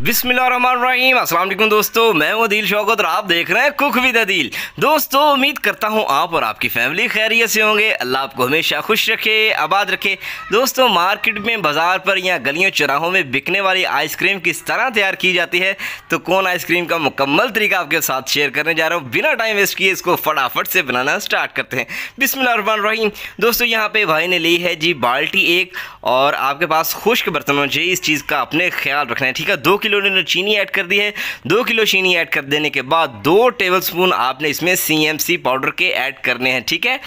बिस्मिल्लाम असल दोस्तों मैं वो दिल शौकत और आप देख रहे हैं कुक विद अदील दोस्तों उम्मीद करता हूँ आप और आपकी फैमिली खैरियत से होंगे अल्लाह आपको हमेशा खुश रखे आबाद रखे दोस्तों मार्केट में बाज़ार पर या गलियों चौराहों में बिकने वाली आइसक्रीम किस तरह तैयार की जाती है तो कौन आइसक्रीम का मुकम्मल तरीका आपके साथ शेयर करने जा रहा हूँ बिना टाइम वेस्ट किए इसको फटाफट से बनाना स्टार्ट करते हैं बिसमीम दोस्तों यहाँ पर भाई ने ली है जी बाल्टी एक और आपके पास खुश्क बर्तन होना चाहिए इस चीज़ का अपने ख्याल रखना है ठीक है दो किलो उन्होंने चीनी ऐड कर दी है दो किलो चीनी ऐड कर देने के बाद दो टेबल स्पून आपने इसमें सी पाउडर के ऐड करने हैं ठीक है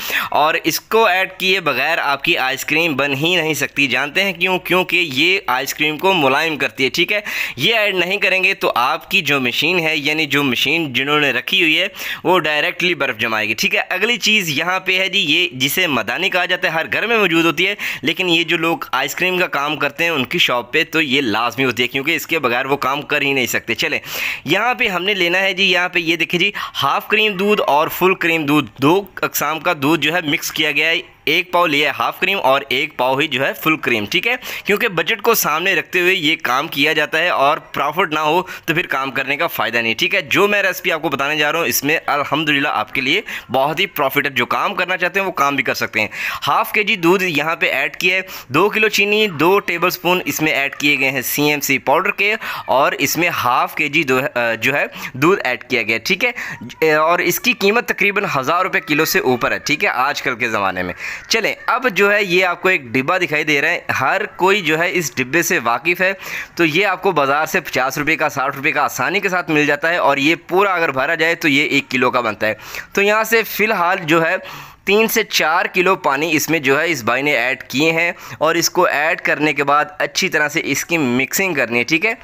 और इसको ऐड किए बगैर आपकी आइसक्रीम बन ही नहीं सकती जानते हैं क्यों क्योंकि ये आइसक्रीम को मुलायम करती है ठीक है ये ऐड नहीं करेंगे तो आपकी जो मशीन है यानी जो मशीन जिन्होंने रखी हुई है वो डायरेक्टली बर्फ़ जमाएगी ठीक है अगली चीज़ यहाँ पे है जी ये जिसे मदानी कहा जाता है हर घर में मौजूद होती है लेकिन ये जो लोग आइसक्रीम का काम करते हैं उनकी शॉप पे तो ये लाजमी होती है क्योंकि इसके बगैर यार वो काम कर ही नहीं सकते चले यहाँ पे हमने लेना है जी यहाँ पे ये देखिए जी हाफ़ क्रीम दूध और फुल क्रीम दूध दो अकसाम का दूध जो है मिक्स किया गया है एक पाव लिया है हाफ क्रीम और एक पाव ही जो है फुल क्रीम ठीक है क्योंकि बजट को सामने रखते हुए ये काम किया जाता है और प्रॉफिट ना हो तो फिर काम करने का फ़ायदा नहीं ठीक है जो मैं रेसिपी आपको बताने जा रहा हूँ इसमें अलहमदिल्ला आपके लिए बहुत ही प्रॉफिट है जो काम करना चाहते हैं वो काम भी कर सकते हैं हाफ के जी दूध यहाँ पर ऐड किया है दो किलो चीनी दो टेबल स्पून इसमें ऐड किए गए हैं सी एम सी पाउडर के और इसमें हाफ के जी जो है दूध ऐड किया गया ठीक है और इसकी कीमत तकरीबन हज़ार रुपये किलो से ऊपर है ठीक है आजकल के ज़माने में चलें अब जो है ये आपको एक डिब्बा दिखाई दे रहा है हर कोई जो है इस डिब्बे से वाकिफ़ है तो ये आपको बाज़ार से पचास रुपये का साठ रुपये का आसानी के साथ मिल जाता है और ये पूरा अगर भरा जाए तो ये एक किलो का बनता है तो यहाँ से फ़िलहाल जो है तीन से चार किलो पानी इसमें जो है इस भाई ने ऐड किए हैं और इसको ऐड करने के बाद अच्छी तरह से इसकी मिक्सिंग करनी है ठीक है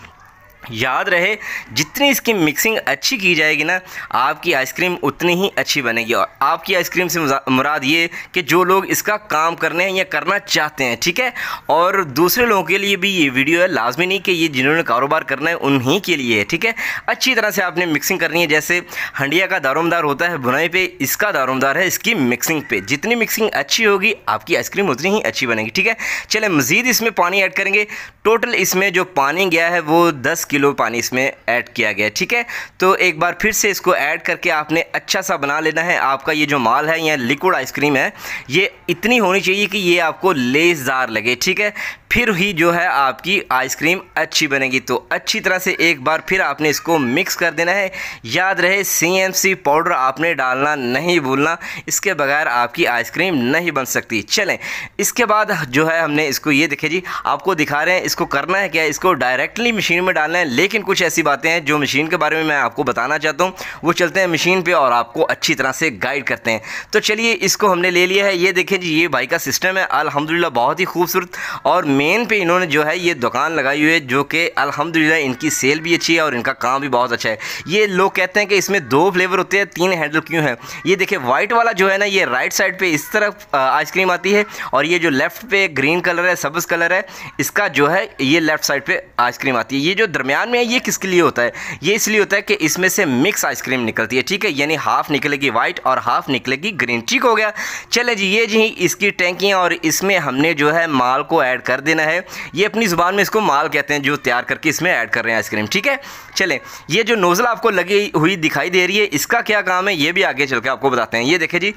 याद रहे जितनी इसकी मिक्सिंग अच्छी की जाएगी ना आपकी आइसक्रीम उतनी ही अच्छी बनेगी और आपकी आइसक्रीम से मुराद ये कि जो लोग इसका काम करने हैं या करना चाहते हैं ठीक है और दूसरे लोगों के लिए भी ये वीडियो है लाजमी नहीं कि ये जिन्होंने कारोबार करना है उन्हीं के लिए है ठीक है अच्छी तरह से आपने मिक्सिंग करनी है जैसे हंडिया का दारोमदार होता है बुनाई पर इसका दारोमदार है इसकी मिक्सिंग पे जितनी मिक्सिंग अच्छी होगी आपकी आइसक्रीम उतनी ही अच्छी बनेगी ठीक है चले मज़ीद इसमें पानी ऐड करेंगे टोटल इसमें जो पानी गया है वो दस किलो पानी इसमें ऐड किया गया है ठीक है तो एक बार फिर से इसको ऐड करके आपने अच्छा सा बना लेना है आपका ये जो माल है या लिक्विड आइसक्रीम है ये इतनी होनी चाहिए कि ये आपको लेसदार लगे ठीक है फिर ही जो है आपकी आइसक्रीम अच्छी बनेगी तो अच्छी तरह से एक बार फिर आपने इसको मिक्स कर देना है याद रहे सी पाउडर आपने डालना नहीं भूलना इसके बगैर आपकी आइसक्रीम नहीं बन सकती चलें इसके बाद जो है हमने इसको ये देखे जी आपको दिखा रहे हैं इसको करना है क्या इसको डायरेक्टली मशीन में डालना है लेकिन कुछ ऐसी बातें हैं जो मशीन के बारे में मैं आपको बताना चाहता हूँ वो चलते हैं मशीन पर और आपको अच्छी तरह से गाइड करते हैं तो चलिए इसको हमने ले लिया है ये देखें जी ये भाई का सिस्टम है अलहमदिल्ला बहुत ही खूबसूरत और मेन पे इन्होंने जो है ये दुकान लगाई हुई है जो कि अलहमदिल्ला इनकी सेल भी अच्छी है और इनका काम भी बहुत अच्छा है ये लोग कहते हैं कि इसमें दो फ्लेवर होते हैं तीन हैंडल क्यों है ये देखिए वाइट वाला जो है ना ये राइट साइड पर इस तरफ आइसक्रीम आती है और ये जो लेफ्ट पे ग्रीन कलर है सब्ज़ कलर है इसका जो है ये लेफ्ट साइड पर आइसक्रीम आती है ये जो दरमियान में है ये किसके लिए होता है ये इसलिए होता है कि इसमें से मिक्स आइसक्रीम निकलती है ठीक है यानी हाफ निकलेगी वाइट और हाफ निकलेगी ग्रीन ठीक हो गया चले जी ये जी इसकी टैंकियाँ और इसमें हमने जो है माल को ऐड कर दिया देना है ये अपनी ज़ुबान में इसको माल कहते हैं जो तैयार करके इसमें ऐड कर रहे हैं आइसक्रीम ठीक है चलें ये जो नोज़ल आपको लगी हुई दिखाई दे रही है इसका क्या काम है ये भी आगे चल के आपको बताते हैं ये देखें जी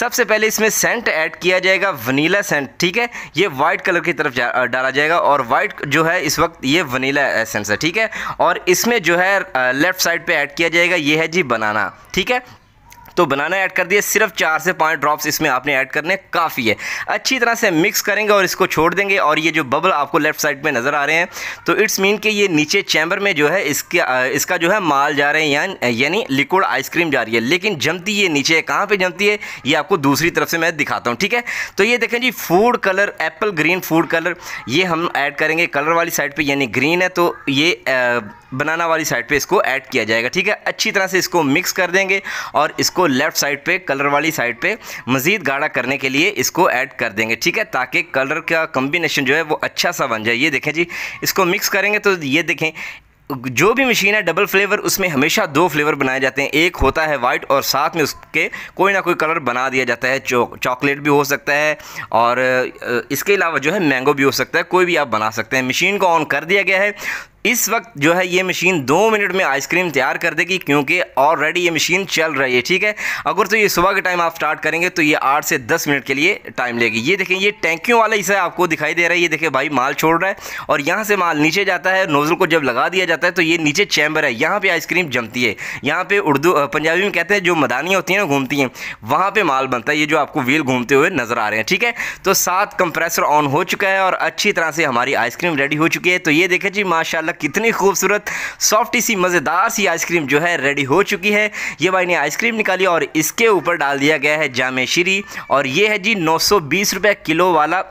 सबसे पहले इसमें सेंट ऐड किया जाएगा वनीला सेंट ठीक है ये वाइट कलर की तरफ डाला जाएगा और वाइट जो है इस वक्त ये वनीला एसेंस है ठीक है और इसमें जो है लेफ्ट साइड पर ऐड किया जाएगा ये है जी बनाना ठीक है तो बनाना ऐड कर दिए सिर्फ चार से पाँच ड्रॉप्स इसमें आपने ऐड करने काफ़ी है अच्छी तरह से मिक्स करेंगे और इसको छोड़ देंगे और ये जो बबल आपको लेफ्ट साइड में नज़र आ रहे हैं तो इट्स मीन कि ये नीचे चैम्बर में जो है इसके इसका जो है माल जा रहे हैं यानी लिक्विड आइसक्रीम जा रही है लेकिन जमती ये नीचे कहाँ पर जमती है ये आपको दूसरी तरफ से मैं दिखाता हूँ ठीक है तो ये देखें जी food colour apple green food colour ये हम ऐड करेंगे कलर वाली साइड पर यानी ग्रीन है तो ये बनाना वाली साइड पर इसको ऐड किया जाएगा ठीक है अच्छी तरह से इसको मिक्स कर देंगे और इसको लेफ्ट साइड पे कलर वाली साइड पे मज़ीद गाढ़ा करने के लिए इसको ऐड कर देंगे ठीक है ताकि कलर का कम्बिनेशन जो है वो अच्छा सा बन जाए ये देखें जी इसको मिक्स करेंगे तो ये देखें जो भी मशीन है डबल फ्लेवर उसमें हमेशा दो फ्लेवर बनाए जाते हैं एक होता है वाइट और साथ में उसके कोई ना कोई कलर बना दिया जाता है चॉकलेट भी हो सकता है और इसके अलावा जो है मैंगो भी हो सकता है कोई भी आप बना सकते हैं मशीन को ऑन कर दिया गया है इस वक्त जो है ये मशीन दो मिनट में आइसक्रीम तैयार कर देगी क्योंकि ऑलरेडी ये मशीन चल रही है ठीक है अगर तो ये सुबह के टाइम आप स्टार्ट करेंगे तो ये आठ से दस मिनट के लिए टाइम लेगी ये देखें ये टैंकियों वाला हिस्सा आपको दिखाई दे रहा है ये देखें भाई माल छोड़ रहा है और यहाँ से माल नीचे जाता है नोज़ल को जब लगा दिया जाता है तो ये नीचे चैम्बर है यहाँ पर आइसक्रीम जमती है यहाँ पर उर्दू पंजाबी में कहते हैं जो मदानियाँ होती हैं ना घूमती हैं वहाँ पर माल बनता है ये जो आपको व्हील घूमते हुए नज़र आ रहे हैं ठीक है तो सात कंप्रेसर ऑन हो चुका है और अच्छी तरह से हमारी आइसक्रीम रेडी हो चुकी है तो ये देखें जी माशाला कितनी खूबसूरत सॉफ्ट सी मज़ेदार सी आइसक्रीम जो है रेडी हो चुकी है ये भाई ने आइसक्रीम निकाली और इसके ऊपर डाल दिया गया है जाम श्री और ये है जी नौ रुपए किलो वाला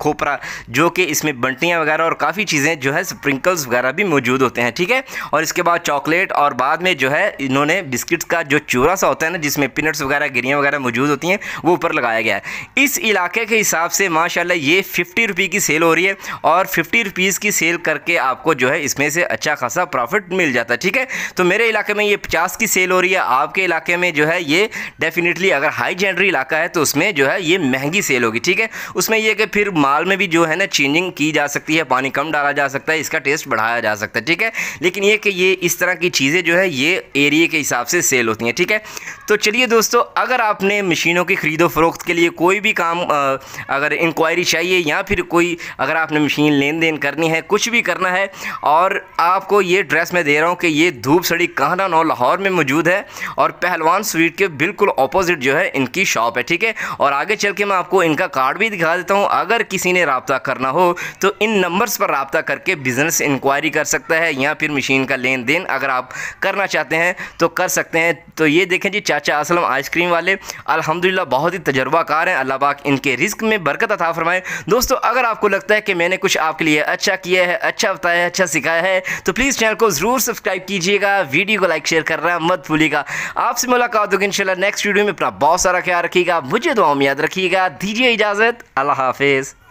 खोपरा जो कि इसमें बंटियाँ वगैरह और काफ़ी चीज़ें जो है स्प्रिंकल्स वगैरह भी मौजूद होते हैं ठीक है और इसके बाद चॉकलेट और बाद में जो है इन्होंने बिस्किट्स का जो चूरा सा होता है ना जिसमें पिनट्स वगैरह गिरियाँ वगैरह मौजूद होती हैं वो ऊपर लगाया गया है इस इलाके के हिसाब से माशाल्लाह ये फिफ्टी रुपी की सेल हो रही है और फिफ्टी रुपीज़ की सेल करके आपको जो है इसमें से अच्छा खासा प्रॉफिट मिल जाता है ठीक है तो मेरे इलाके में ये पचास की सेल हो रही है आपके इलाके में जो है ये डेफिनेटली अगर हाई जेनरी इलाका है तो उसमें जो है ये महंगी सेल होगी ठीक है उसमें यह कि फिर माल में भी जो है ना चेंजिंग की जा सकती है पानी कम डाला जा सकता है इसका टेस्ट बढ़ाया जा सकता है ठीक है लेकिन ये कि ये इस तरह की चीज़ें जो है ये एरिए के हिसाब से सेल होती हैं ठीक है तो चलिए दोस्तों अगर आपने मशीनों की ख़रीदो फ़रोख्त के लिए कोई भी काम अगर इंक्वायरी चाहिए या फिर कोई अगर आपने मशीन लेन देन करनी है कुछ भी करना है और और आपको ये ड्रेस मैं दे रहा हूँ कि ये धूप सड़ी कहना नौ लाहौर में मौजूद है और पहलवान स्वीट के बिल्कुल अपोजिट जो है इनकी शॉप है ठीक है और आगे चल के मैं आपको इनका कार्ड भी दिखा देता हूँ अगर किसी ने रबता करना हो तो इन नंबर्स पर रबता करके बिज़नेस इंक्वायरी कर सकता है या फिर मशीन का लेन देन अगर आप करना चाहते हैं तो कर सकते हैं तो ये देखें जी चाचा असलम आइसक्रीम वाले अलहमदिल्ला बहुत ही तजर्बाकार हैं अल्लाह पाक इनके रिस्क में बरकत अथा फरमाए दोस्तों अगर आपको लगता है कि मैंने कुछ आपके लिए अच्छा किया है अच्छा बताया है अच्छा सिखा सिखाया है तो प्लीज़ चैनल को ज़रूर सब्सक्राइब कीजिएगा वीडियो को लाइक शेयर करना मत भूलिएगा आपसे मुलाकात होगी इंशाल्लाह नेक्स्ट वीडियो में अपना बहुत सारा ख्याल रखिएगा मुझे दुआ में याद रखिएगा दीजिए इजाज़त अल्लाह हाफिज़